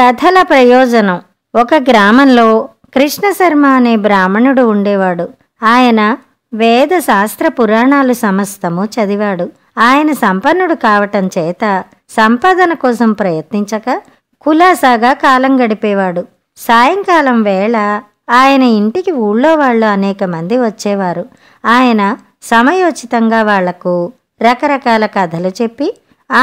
కథల ప్రయోజనం ఒక గ్రామంలో కృష్ణశర్మ అనే బ్రాహ్మణుడు ఉండేవాడు ఆయన వేద శాస్త్ర పురాణాలు సమస్తము చదివాడు ఆయన సంపన్నుడు కావటం చేత సంపాదన కోసం ప్రయత్నించక కులాసాగా కాలం గడిపేవాడు సాయంకాలం వేళ ఆయన ఇంటికి ఊళ్ళో వాళ్ళు అనేక మంది వచ్చేవారు ఆయన సమయోచితంగా వాళ్లకు రకరకాల కథలు చెప్పి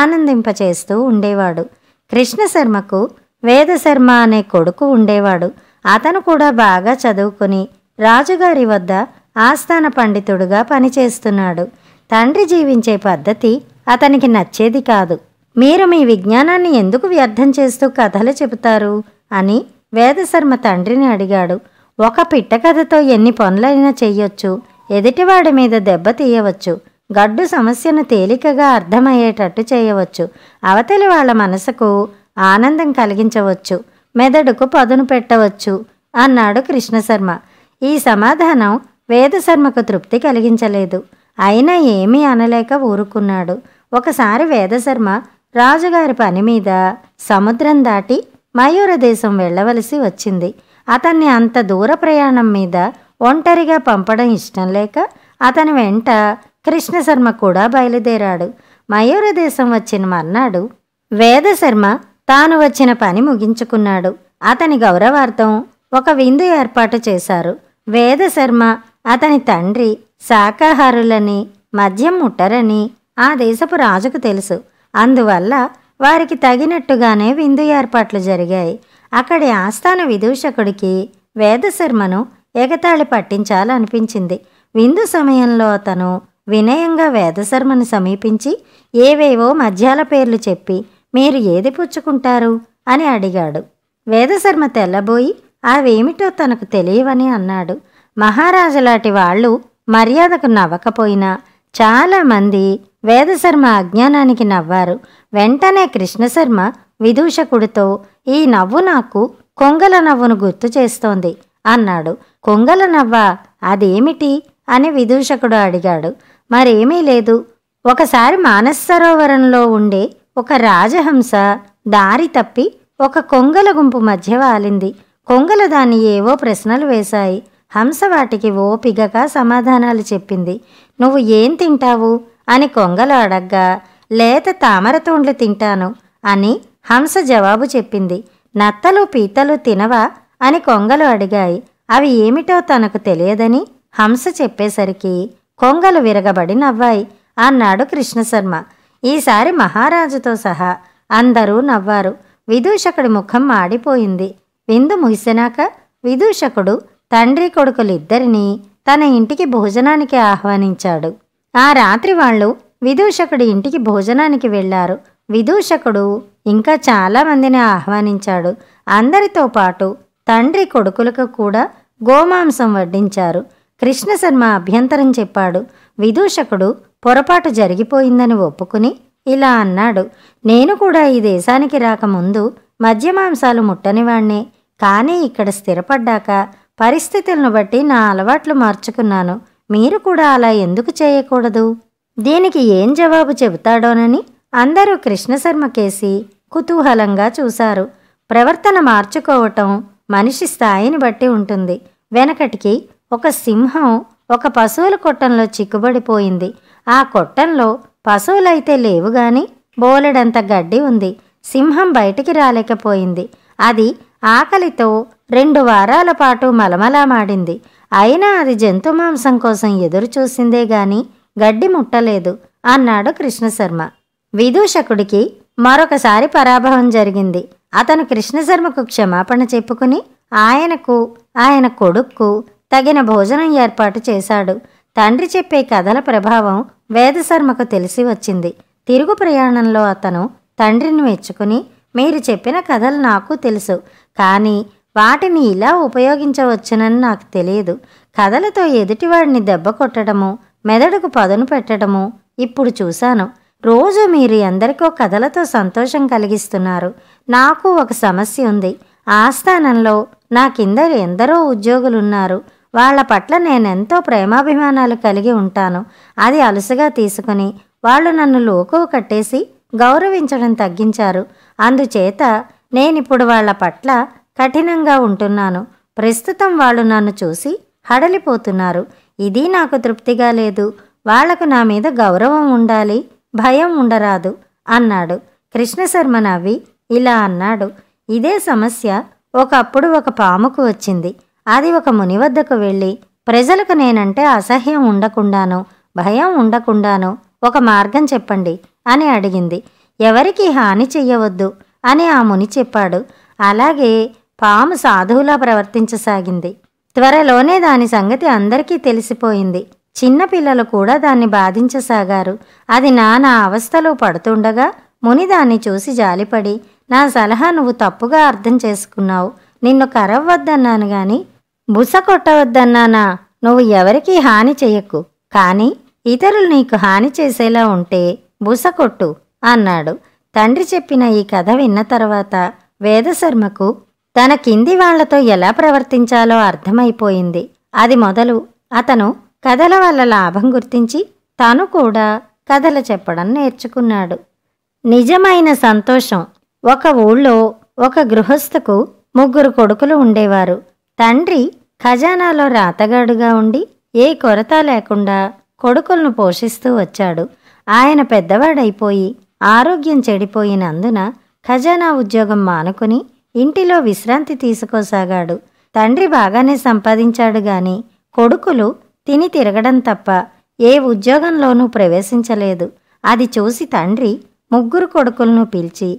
ఆనందింపచేస్తూ ఉండేవాడు కృష్ణశర్మకు వేదశర్మ అనే కొడుకు ఉండేవాడు అతను కూడా బాగా చదువుకుని రాజుగారి వద్ద ఆస్థాన పండితుడుగా పనిచేస్తున్నాడు తండ్రి జీవించే పద్ధతి అతనికి నచ్చేది కాదు మీరు మీ విజ్ఞానాన్ని ఎందుకు వ్యర్థం చేస్తూ కథలు చెబుతారు అని వేదశర్మ తండ్రిని అడిగాడు ఒక పిట్ట కథతో ఎన్ని పనులైనా చెయ్యొచ్చు ఎదుటివాడి మీద దెబ్బ తీయవచ్చు గడ్డు సమస్యను తేలికగా అర్థమయ్యేటట్టు చేయవచ్చు అవతలి వాళ్ళ మనసుకు ఆనందం కలిగించవచ్చు మెదడుకు పదును పెట్టవచ్చు అన్నాడు కృష్ణశర్మ ఈ సమాధానం వేదశర్మకు తృప్తి కలిగించలేదు అయినా ఏమీ అనలేక ఊరుకున్నాడు ఒకసారి వేదశర్మ రాజుగారి పని మీద సముద్రం దాటి మయూర దేశం వెళ్ళవలసి వచ్చింది అతన్ని అంత దూర ప్రయాణం మీద ఒంటరిగా పంపడం ఇష్టం లేక అతని వెంట కృష్ణశర్మ కూడా బయలుదేరాడు మయూర దేశం వచ్చిన మర్నాడు వేదశర్మ తాను వచ్చిన పని ముగించుకున్నాడు అతని గౌరవార్థం ఒక విందు ఏర్పాటు చేశారు వేదశర్మ అతని తండ్రి శాకాహారులని మద్యం ముట్టరని ఆ దేశపు రాజుకు తెలుసు అందువల్ల వారికి తగినట్టుగానే విందు ఏర్పాట్లు జరిగాయి అక్కడి ఆస్థాన విదూషకుడికి వేదశర్మను ఎగతాళి పట్టించాలనిపించింది విందు సమయంలో అతను వినయంగా వేదశర్మను సమీపించి ఏవేవో మద్యాల పేర్లు చెప్పి మీరు ఏది పుచ్చుకుంటారు అని అడిగాడు వేదశర్మ తెల్లబోయి అవేమిటో తనకు తెలియవని అన్నాడు మహారాజు లాంటి వాళ్ళు మర్యాదకు నవ్వకపోయినా చాలామంది వేదశర్మ అజ్ఞానానికి నవ్వారు వెంటనే కృష్ణశర్మ విదూషకుడితో ఈ నవ్వు నాకు కొంగల నవ్వును గుర్తు చేస్తోంది అన్నాడు కొంగల నవ్వ అదేమిటి అని విదూషకుడు అడిగాడు మరేమీ లేదు ఒకసారి మానసరోవరంలో ఉండే ఒక రాజహంస దారి తప్పి ఒక కొంగల గుంపు మధ్య వాలింది కొంగల దాన్ని ఏవో ప్రశ్నలు వేశాయి హంస వాటికి ఓపికగా సమాధానాలు చెప్పింది నువ్వు ఏం తింటావు అని కొంగలు అడగ్గా లేత తామర తోండ్లు తింటాను అని హంస జవాబు చెప్పింది నత్తలు పీతలు తినవా అని కొంగలు అడిగాయి అవి ఏమిటో తనకు తెలియదని హంస చెప్పేసరికి కొంగలు విరగబడి నవ్వాయి అన్నాడు కృష్ణశర్మ ఈసారి మహారాజుతో సహా అందరూ నవ్వారు విదూషకుడి ముఖం మాడిపోయింది విందు ముగిసినాక విదూషకుడు తండ్రి కొడుకులిద్దరినీ తన ఇంటికి భోజనానికి ఆహ్వానించాడు ఆ రాత్రి వాళ్ళు విదూషకుడి ఇంటికి భోజనానికి వెళ్ళారు విదూషకుడు ఇంకా చాలామందిని ఆహ్వానించాడు అందరితో పాటు తండ్రి కొడుకులకు కూడా గోమాంసం వడ్డించారు కృష్ణశర్మ అభ్యంతరం చెప్పాడు విదూషకుడు పొరపాటు జరిగిపోయిందని ఒప్పుకుని ఇలా అన్నాడు నేను కూడా ఈ దేశానికి రాకముందు మద్యమాంసాలు ముట్టనివాణ్ణే కానీ ఇక్కడ స్థిరపడ్డాక పరిస్థితులను బట్టి నా అలవాట్లు మార్చుకున్నాను మీరు కూడా అలా ఎందుకు చేయకూడదు దీనికి ఏం జవాబు చెబుతాడోనని అందరూ కృష్ణశర్మ కేసి కుతూహలంగా చూశారు ప్రవర్తన మార్చుకోవటం మనిషి స్థాయిని బట్టి ఉంటుంది వెనకటికి ఒక సింహం ఒక పశువుల కొట్టంలో చిక్కుబడిపోయింది ఆ కొట్టంలో పశువులైతే లేవుగాని బోలెడంత గడ్డి ఉంది సింహం బయటికి రాలేకపోయింది అది ఆకలితో రెండు వారాల పాటు మలమలామాడింది అయినా అది జంతు మాంసం కోసం ఎదురు చూసిందే గాని గడ్డి ముట్టలేదు అన్నాడు కృష్ణశర్మ విదూషకుడికి మరొకసారి పరాభవం జరిగింది అతను కృష్ణశర్మకు క్షమాపణ చెప్పుకుని ఆయనకు ఆయన కొడుక్కు తగిన భోజనం ఏర్పాటు చేశాడు తండ్రి చెప్పే కథల ప్రభావం వేదశర్మకు తెలిసి వచ్చింది తిరుగు ప్రయాణంలో అతను తండ్రిని మెచ్చుకుని మీరు చెప్పిన కథలు నాకు తెలుసు కానీ వాటిని ఇలా ఉపయోగించవచ్చునని నాకు తెలియదు కథలతో ఎదుటివాడిని దెబ్బ కొట్టడము మెదడుకు పదును పెట్టడము ఇప్పుడు చూశాను రోజు మీరు ఎందరికో కథలతో సంతోషం కలిగిస్తున్నారు నాకు ఒక సమస్య ఉంది ఆస్థానంలో నా కింద ఎందరో ఉద్యోగులున్నారు వాళ్ళ పట్ల నేనెంతో ప్రేమాభిమానాలు కలిగి ఉంటాను అది అలుసుగా తీసుకుని వాళ్ళు నన్ను లోకు కట్టేసి గౌరవించడం తగ్గించారు అందుచేత నేనిప్పుడు వాళ్ళ పట్ల కఠినంగా ఉంటున్నాను ప్రస్తుతం వాళ్ళు నన్ను చూసి హడలిపోతున్నారు ఇది నాకు తృప్తిగా లేదు వాళ్లకు నా మీద గౌరవం ఉండాలి భయం ఉండరాదు అన్నాడు కృష్ణశర్మ నవ్వి ఇలా అన్నాడు ఇదే సమస్య ఒకప్పుడు ఒక పాముకు వచ్చింది అది ఒక ముని వద్దకు వెళ్ళి ప్రజలకు నేనంటే అసహ్యం ఉండకుండాను భయం ఉండకుండాను ఒక మార్గం చెప్పండి అని అడిగింది ఎవరికి హాని చెయ్యవద్దు అని ఆ ముని చెప్పాడు అలాగే పాము సాధువులా ప్రవర్తించసాగింది త్వరలోనే దాని సంగతి అందరికీ తెలిసిపోయింది చిన్నపిల్లలు కూడా దాన్ని బాధించసాగారు అది నానా అవస్థలో పడుతుండగా ముని దాన్ని చూసి జాలిపడి నా సలహా నువ్వు తప్పుగా అర్థం చేసుకున్నావు నిన్ను కరవ్వద్దన్నాను గాని బుస కొట్టవద్దన్నానా నువ్వు ఎవరికీ హాని చెయ్యకు కానీ ఇతరులు నీకు హాని చేసేలా ఉంటే బుస కొట్టు అన్నాడు తండ్రి చెప్పిన ఈ కథ విన్న తర్వాత వేదశర్మకు తన కింది వాళ్లతో ఎలా ప్రవర్తించాలో అర్థమైపోయింది అది మొదలు అతను కథల వల్ల లాభం గుర్తించి తను కూడా కథలు చెప్పడం నేర్చుకున్నాడు నిజమైన సంతోషం ఒక ఊళ్ళో ఒక గృహస్థకు ముగ్గురు కొడుకులు ఉండేవారు తండ్రి ఖజానాలో రాతగాడుగా ఉండి ఏ కొరత లేకుండా కొడుకులను పోషిస్తూ వచ్చాడు ఆయన పెద్దవాడైపోయి ఆరోగ్యం చెడిపోయినందున ఖజానా ఉద్యోగం మానుకుని ఇంటిలో విశ్రాంతి తీసుకోసాగాడు తండ్రి బాగానే సంపాదించాడు గాని కొడుకులు తిని తిరగడం తప్ప ఏ ఉద్యోగంలోనూ ప్రవేశించలేదు అది చూసి తండ్రి ముగ్గురు కొడుకులను పిలిచి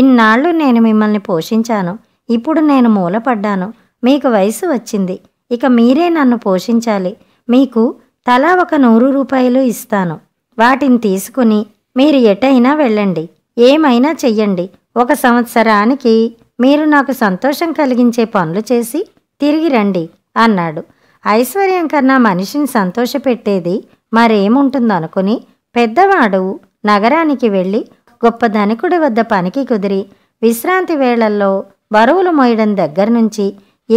ఇన్నాళ్ళు నేను మిమ్మల్ని పోషించాను ఇప్పుడు నేను మూలపడ్డాను మీకు వయసు వచ్చింది ఇక మీరే నన్ను పోషించాలి మీకు తలా ఒక నూరు రూపాయలు ఇస్తాను వాటిని తీసుకుని మీరు ఎటైనా వెళ్ళండి ఏమైనా చెయ్యండి ఒక సంవత్సరానికి మీరు నాకు సంతోషం కలిగించే పనులు చేసి తిరిగి రండి అన్నాడు ఐశ్వర్యం కన్నా మనిషిని సంతోషపెట్టేది మరేముంటుందనుకుని పెద్దవాడు నగరానికి వెళ్ళి గొప్ప ధనికుడి వద్ద పనికి కుదిరి విశ్రాంతి వేళల్లో బరువులు మోయడం దగ్గర నుంచి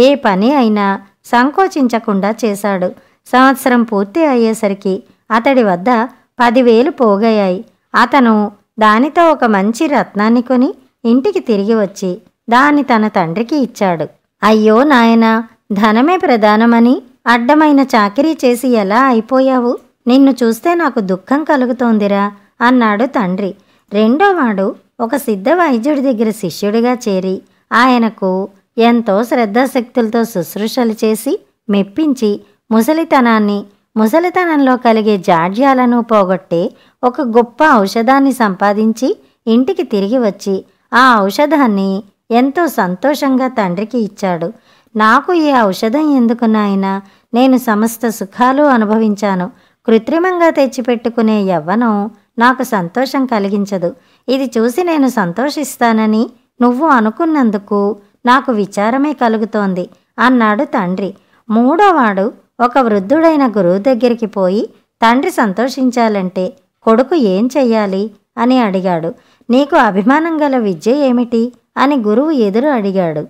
ఏ పని అయినా సంకోచించకుండా చేశాడు సంవత్సరం పూర్తి అయ్యేసరికి అతడి వద్ద పదివేలు పోగయ్యాయి అతను దానితో ఒక మంచి రత్నాన్ని కొని ఇంటికి తిరిగి వచ్చి దాన్ని తన తండ్రికి ఇచ్చాడు అయ్యో నాయన ధనమే ప్రధానమని అడ్డమైన చాకిరీ చేసి ఎలా అయిపోయావు నిన్ను చూస్తే నాకు దుఃఖం కలుగుతోందిరా అన్నాడు తండ్రి రెండోవాడు ఒక సిద్ధ వైద్యుడి దగ్గర శిష్యుడిగా చేరి ఆయనకు ఎంతో శ్రద్ధాశక్తులతో శుశ్రూషలు చేసి మెప్పించి ముసలితనాన్ని ముసలితనంలో కలిగే జాడ్యాలను పోగొట్టే ఒక గొప్ప ఔషధాన్ని సంపాదించి ఇంటికి తిరిగి వచ్చి ఆ ఔషధాన్ని ఎంతో సంతోషంగా తండ్రికి ఇచ్చాడు నాకు ఈ ఔషధం ఎందుకు నేను సమస్త సుఖాలు అనుభవించాను కృత్రిమంగా తెచ్చిపెట్టుకునే యవ్వనం నాకు సంతోషం కలిగించదు ఇది చూసి నేను సంతోషిస్తానని నువ్వు అనుకున్నందుకు నాకు విచారమే కలుగుతోంది అన్నాడు తండ్రి మూడోవాడు ఒక వృద్ధుడైన గురువు దగ్గరికి పోయి తండ్రి సంతోషించాలంటే కొడుకు ఏం చెయ్యాలి అని అడిగాడు నీకు అభిమానం గల విద్య ఏమిటి అని గురువు ఎదురు అడిగాడు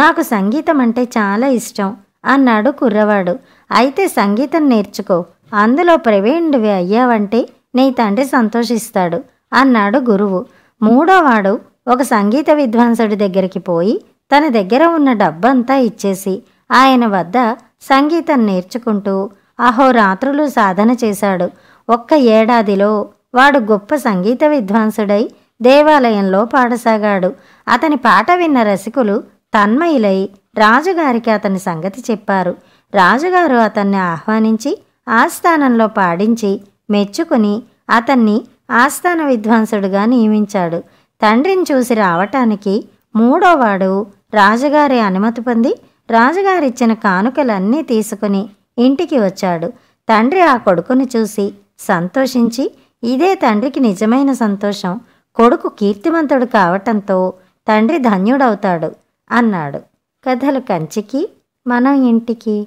నాకు సంగీతం అంటే చాలా ఇష్టం అన్నాడు కుర్రవాడు అయితే సంగీతం నేర్చుకో అందులో ప్రవీణుడివి అయ్యావంటే నీ తండ్రి సంతోషిస్తాడు అన్నాడు గురువు మూడోవాడు ఒక సంగీత విద్వాంసుడి దగ్గరికి పోయి తన దగ్గర ఉన్న డబ్బంతా ఇచ్చేసి ఆయన వద్ద సంగీతం నేర్చుకుంటూ అహోరాత్రులు సాధన చేశాడు ఒక్క ఏడాదిలో వాడు గొప్ప సంగీత విద్వాంసుడై దేవాలయంలో పాడసాగాడు అతని పాట విన్న రసికులు తన్మయులై రాజుగారికి అతని సంగతి చెప్పారు రాజుగారు అతన్ని ఆహ్వానించి ఆస్థానంలో పాడించి మెచ్చుకుని అతన్ని ఆస్థాన విద్వాంసుడుగా నియమించాడు తండ్రిని చూసి రావటానికి మూడోవాడు రాజుగారి అనుమతి పొంది రాజుగారిచ్చిన కానుకలన్నీ తీసుకుని ఇంటికి వచ్చాడు తండ్రి ఆ కొడుకును చూసి సంతోషించి ఇదే తండ్రికి నిజమైన సంతోషం కొడుకు కీర్తిమంతుడు కావటంతో తండ్రి ధన్యుడవుతాడు అన్నాడు కథలు కంచికి మనం ఇంటికి